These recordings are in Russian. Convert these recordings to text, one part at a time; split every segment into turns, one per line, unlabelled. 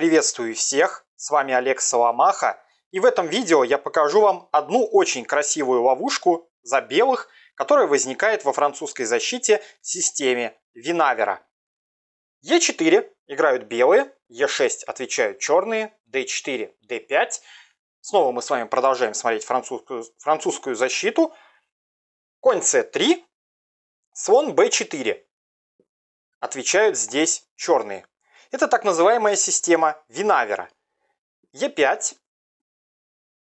Приветствую всех, с вами Олег Соломаха, и в этом видео я покажу вам одну очень красивую ловушку за белых, которая возникает во французской защите в системе Винавера. Е4 играют белые, Е6 отвечают черные, d 4 d 5 Снова мы с вами продолжаем смотреть французскую, французскую защиту. Конь c 3 слон b 4 Отвечают здесь черные. Это так называемая система Винавера. Е5,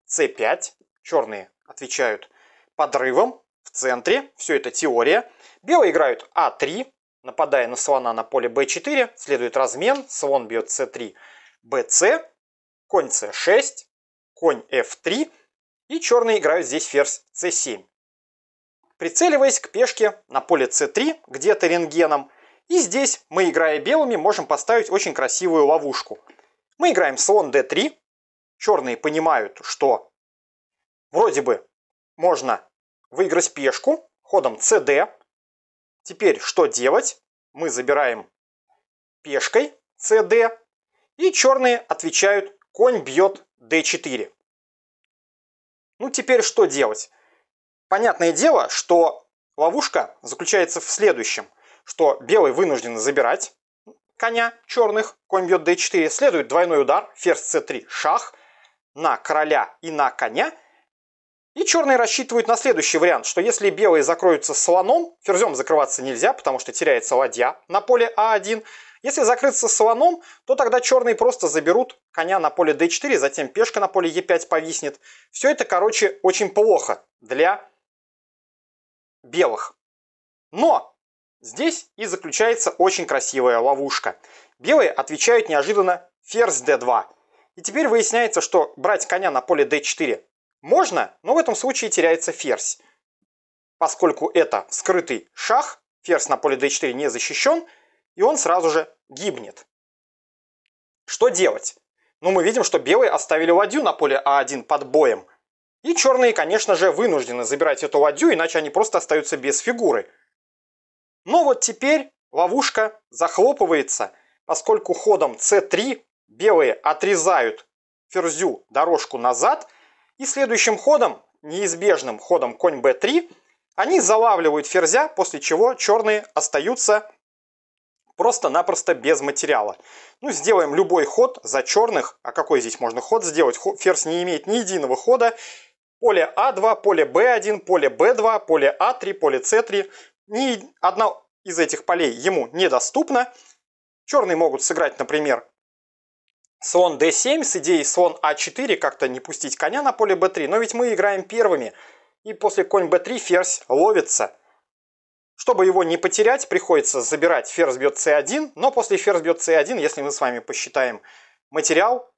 С5, черные отвечают подрывом в центре, все это теория. Белые играют А3, нападая на слона на поле b4, следует размен, слон бьет c3, bc, конь c6, конь f3, и черные играют здесь ферзь c7. Прицеливаясь к пешке на поле c3, где-то рентгеном, и здесь мы, играя белыми, можем поставить очень красивую ловушку. Мы играем слон d3. Черные понимают, что вроде бы можно выиграть пешку ходом cd. Теперь что делать? Мы забираем пешкой cd. И черные отвечают конь бьет d4. Ну теперь что делать? Понятное дело, что ловушка заключается в следующем что белый вынужден забирать коня черных, конь бьет d4, следует двойной удар, ферзь c3, шах на короля и на коня. И черные рассчитывают на следующий вариант, что если белые закроются слоном, ферзем закрываться нельзя, потому что теряется ладья на поле а1, если закрыться слоном, то тогда черные просто заберут коня на поле d4, затем пешка на поле e5 повиснет. Все это, короче, очень плохо для белых. Но Здесь и заключается очень красивая ловушка. Белые отвечают неожиданно ферзь d2. И теперь выясняется, что брать коня на поле d4 можно, но в этом случае теряется ферзь. Поскольку это скрытый шах, ферзь на поле d4 не защищен, и он сразу же гибнет. Что делать? Ну, мы видим, что белые оставили ладью на поле а1 под боем. И черные, конечно же, вынуждены забирать эту ладью, иначе они просто остаются без фигуры. Но ну вот теперь ловушка захлопывается, поскольку ходом c3 белые отрезают ферзю дорожку назад, и следующим ходом, неизбежным ходом конь b3, они залавливают ферзя, после чего черные остаются просто-напросто без материала. Ну, сделаем любой ход за черных. А какой здесь можно ход сделать? Ферзь не имеет ни единого хода. Поле А2, поле Б1, поле Б2, поле А3, поле С3 ни одна из этих полей ему недоступна. Черные могут сыграть, например, слон d7 с идеей слон а4, как-то не пустить коня на поле b3. Но ведь мы играем первыми, и после конь b3 ферзь ловится. Чтобы его не потерять, приходится забирать ферзь бьет c1, но после ферзь бьет c1, если мы с вами посчитаем материал,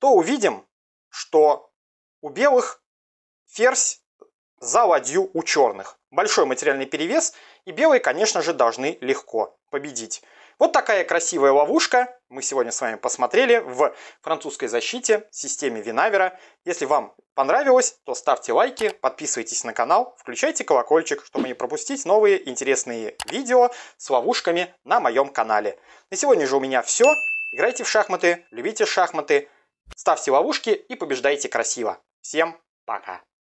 то увидим, что у белых ферзь за ладью у черных. Большой материальный перевес, и белые, конечно же, должны легко победить. Вот такая красивая ловушка мы сегодня с вами посмотрели в французской защите, системе Винавера. Если вам понравилось, то ставьте лайки, подписывайтесь на канал, включайте колокольчик, чтобы не пропустить новые интересные видео с ловушками на моем канале. На сегодня же у меня все. Играйте в шахматы, любите шахматы, ставьте ловушки и побеждайте красиво. Всем пока!